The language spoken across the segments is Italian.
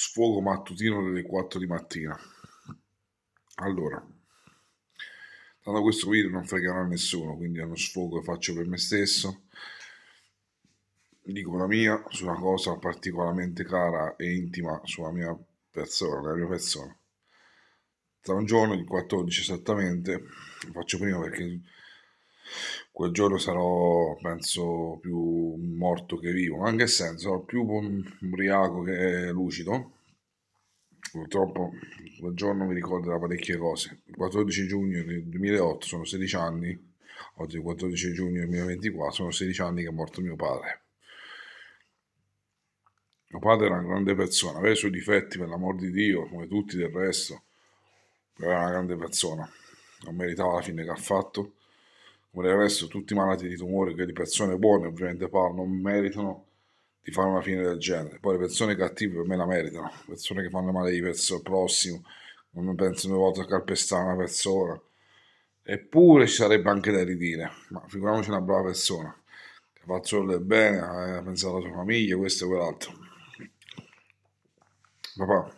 sfogo mattutino delle 4 di mattina. Allora, tanto questo video non fregherà nessuno, quindi è uno sfogo che faccio per me stesso. Dico la mia su una cosa particolarmente cara e intima sulla mia persona, la mia persona. Tra un giorno, il 14 esattamente, lo faccio prima perché quel giorno sarò penso più morto che vivo, ma in che senso? Più ubriaco che lucido. Purtroppo quel giorno mi ricorderà parecchie cose. Il 14 giugno del 2008 sono 16 anni, oggi il 14 giugno 2024 sono 16 anni che è morto mio padre. Mio padre era una grande persona, aveva i suoi difetti per l'amor di Dio, come tutti del resto, era una grande persona, non meritava la fine che ha fatto come del resto tutti i malati di tumore che di persone buone ovviamente non meritano di fare una fine del genere poi le persone cattive per me la meritano le persone che fanno male di verso il prossimo non pensano due volte a calpestare una persona eppure ci sarebbe anche da ridire ma figuriamoci una brava persona che fa solo del bene eh, ha pensato alla sua famiglia questo e quell'altro papà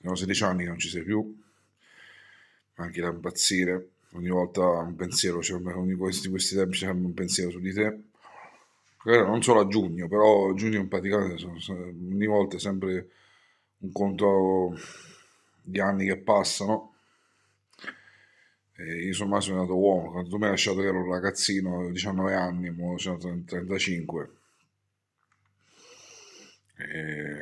sono 16 anni che non ci sei più anche da impazzire ogni volta un pensiero, cioè, ogni questi, questi tempi c'è un pensiero su di te. Non solo a giugno, però giugno in praticamente ogni volta è sempre un conto di anni che passano. E io sono mai sono uomo, quando tu mi hai lasciato che ero un ragazzino, avevo 19 anni, ora sono 35. E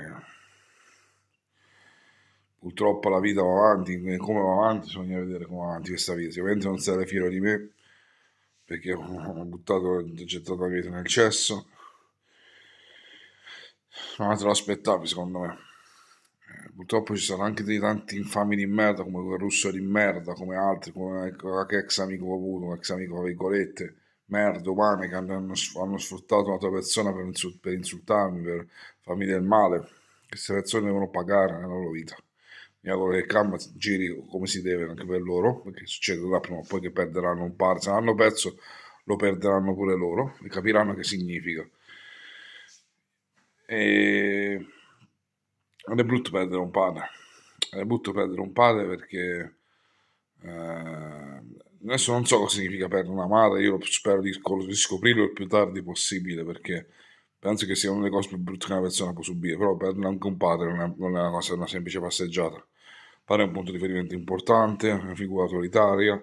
purtroppo la vita va avanti, come va avanti, bisogna vedere come va avanti questa vita. Sicuramente non sarei fiero di me, perché ho buttato, ho gettato la vita nel cesso. Ma te lo aspettavi, secondo me. Eh, purtroppo ci sono anche dei tanti infami di merda, come quel russo di merda, come altri, come qualche ex amico ho avuto, ex amico tra virgolette, merda, umane, che hanno, hanno sfruttato un'altra persona per, insult- per insultarmi, per farmi del male. Queste persone devono pagare la loro vita mi auguro che Cam giri come si deve anche per loro, perché succederà prima o poi che perderanno un par, se l'hanno perso lo perderanno pure loro e capiranno che significa. E... Non è brutto perdere un padre, è brutto perdere un padre perché eh... adesso non so cosa significa perdere una madre, io spero di scoprirlo il più tardi possibile perché penso che sia una delle cose più brutte che una persona può subire, però perdere anche un padre non è, non è una, cosa, una semplice passeggiata. Pare un punto di riferimento importante, una figura autoritaria,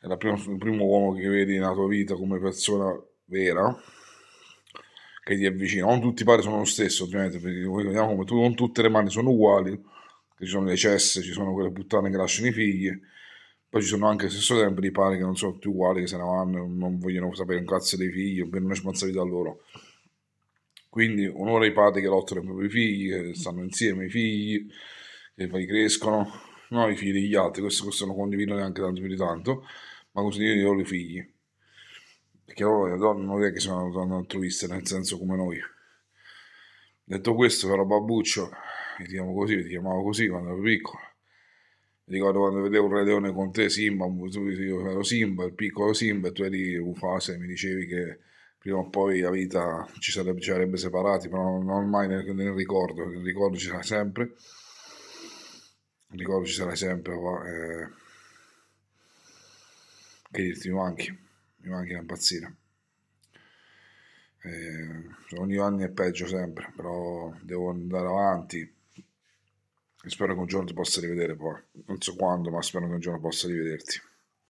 è prima, il primo uomo che vedi nella tua vita come persona vera che ti avvicina. Non tutti i pari sono lo stesso, ovviamente, perché vediamo come tu, non tutte le mani sono uguali, che ci sono le cesse, ci sono quelle puttane che lasciano i figli, poi ci sono anche allo stesso tempo i pari che non sono tutti uguali, che se ne vanno, non vogliono sapere un cazzo dei figli, per una responsabilità loro. Quindi onore ai padri che lottano i propri figli, che stanno insieme i figli, e poi crescono, no, i figli degli altri, questo, questo non condivido neanche tanto più di tanto, ma condivido i loro figli, perché loro le donne non è che sono donne altruiste, nel senso come noi. Detto questo, però Babbuccio, mi chiamo così, ti chiamavo così quando ero piccolo, ricordo quando vedevo un Re Leone con te, Simba, io ero Simba, il piccolo Simba, e tu eri Ufase e mi dicevi che prima o poi la vita ci sarebbe, ci sarebbe separati, però non mai nel, nel ricordo, nel ricordo ci sarà sempre ricordo ci sarà sempre qua. Eh, che dirti, mi manchi, mi manchi una pazzina Eh, ogni anno è peggio sempre, però devo andare avanti. E spero che un giorno ti possa rivedere poi. Non so quando, ma spero che un giorno possa rivederti.